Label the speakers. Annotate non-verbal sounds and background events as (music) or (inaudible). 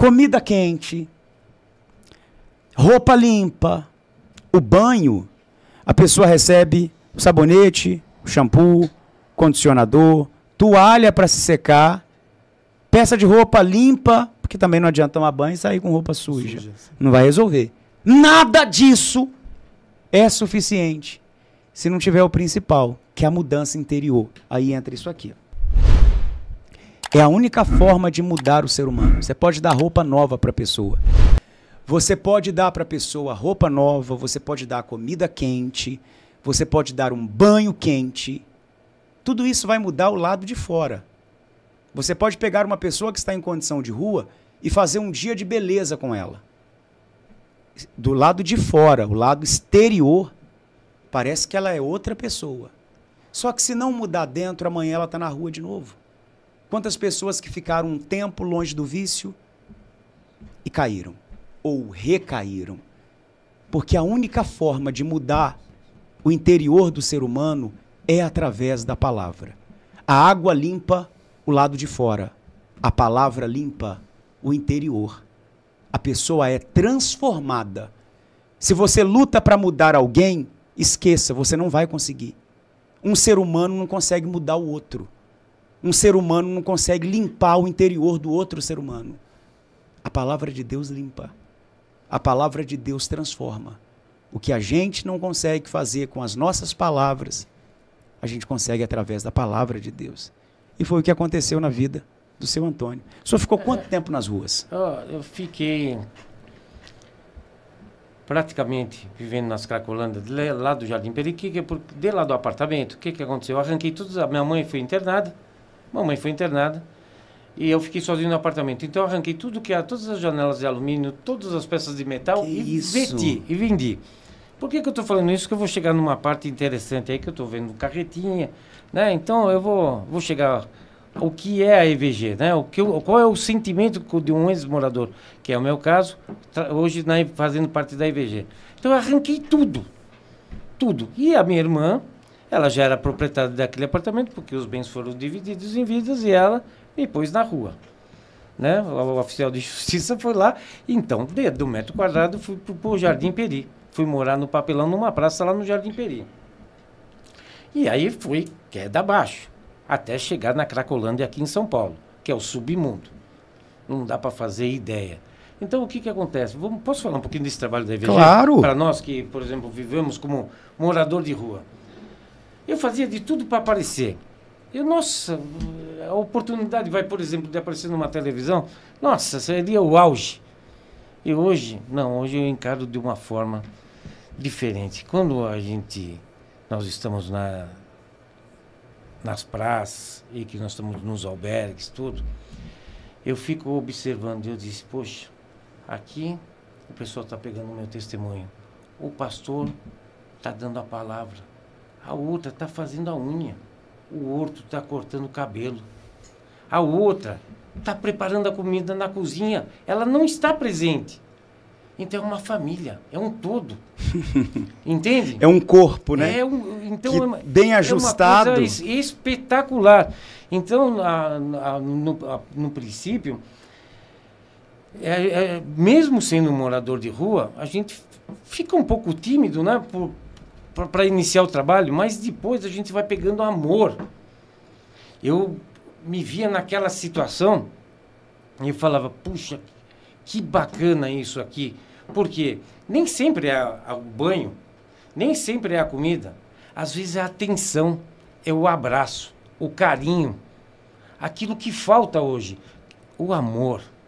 Speaker 1: comida quente, roupa limpa, o banho, a pessoa recebe o sabonete, o shampoo, condicionador, toalha para se secar, peça de roupa limpa, porque também não adianta tomar banho e sair com roupa suja. suja não vai resolver. Nada disso é suficiente se não tiver o principal, que é a mudança interior. Aí entra isso aqui. Ó. É a única forma de mudar o ser humano. Você pode dar roupa nova para a pessoa. Você pode dar para a pessoa roupa nova, você pode dar comida quente, você pode dar um banho quente. Tudo isso vai mudar o lado de fora. Você pode pegar uma pessoa que está em condição de rua e fazer um dia de beleza com ela. Do lado de fora, o lado exterior, parece que ela é outra pessoa. Só que se não mudar dentro, amanhã ela está na rua de novo. Quantas pessoas que ficaram um tempo longe do vício e caíram ou recaíram? Porque a única forma de mudar o interior do ser humano é através da palavra. A água limpa o lado de fora, a palavra limpa o interior. A pessoa é transformada. Se você luta para mudar alguém, esqueça, você não vai conseguir. Um ser humano não consegue mudar o outro. Um ser humano não consegue limpar o interior do outro ser humano. A palavra de Deus limpa. A palavra de Deus transforma. O que a gente não consegue fazer com as nossas palavras, a gente consegue através da palavra de Deus. E foi o que aconteceu na vida do seu Antônio. O senhor ficou quanto é. tempo nas ruas?
Speaker 2: Eu fiquei praticamente vivendo nas Cracolandas, lá do Jardim Periquique, de lá do apartamento. O que, que aconteceu? Eu arranquei tudo, a minha mãe foi internada. Mamãe foi internada e eu fiquei sozinho no apartamento. Então arranquei tudo que há, todas as janelas de alumínio, todas as peças de metal que e isso? vendi. E vendi. Por que, que eu estou falando isso? Que eu vou chegar numa parte interessante aí que eu estou vendo carretinha, né? Então eu vou, vou chegar o que é a EVG, né? O que, qual é o sentimento de um ex-morador, que é o meu caso, hoje na, fazendo parte da EVG. Então eu arranquei tudo, tudo. E a minha irmã, ela já era proprietária daquele apartamento, porque os bens foram divididos em vidas e ela me pôs na rua. Né? O oficial de (laughs) justiça foi lá, então, do metro quadrado, fui para o Jardim Peri. Fui morar no papelão numa praça lá no Jardim Peri. E aí fui queda abaixo, até chegar na Cracolândia aqui em São Paulo, que é o submundo. Não dá para fazer ideia. Então, o que, que acontece? posso falar um pouquinho desse trabalho da IVG? Claro! Para nós que, por exemplo, vivemos como morador de rua. Eu fazia de tudo para aparecer. Eu, nossa, a oportunidade vai, por exemplo, de aparecer numa televisão, nossa, seria o auge. E hoje, não, hoje eu encaro de uma forma diferente. Quando a gente, nós estamos na, nas praças e que nós estamos nos albergues, tudo, eu fico observando e eu disse, poxa, aqui o pessoal está pegando o meu testemunho. O pastor está dando a palavra a outra está fazendo a unha. O outro está cortando o cabelo. A outra está preparando a comida na cozinha. Ela não está presente. Então é uma família, é um todo. (laughs) Entende? é um corpo, né? É um, então é uma, bem é ajustado. É espetacular. Então, a, a, no, a, no, princípio, é, é, mesmo sendo um morador de rua, a gente fica um pouco tímido, né? Por, para iniciar o trabalho, mas depois a gente vai pegando amor. Eu me via naquela situação e eu falava, puxa, que bacana isso aqui. Porque nem sempre é o banho, nem sempre é a comida. Às vezes é a atenção, é o abraço, o carinho. Aquilo que falta hoje, o amor.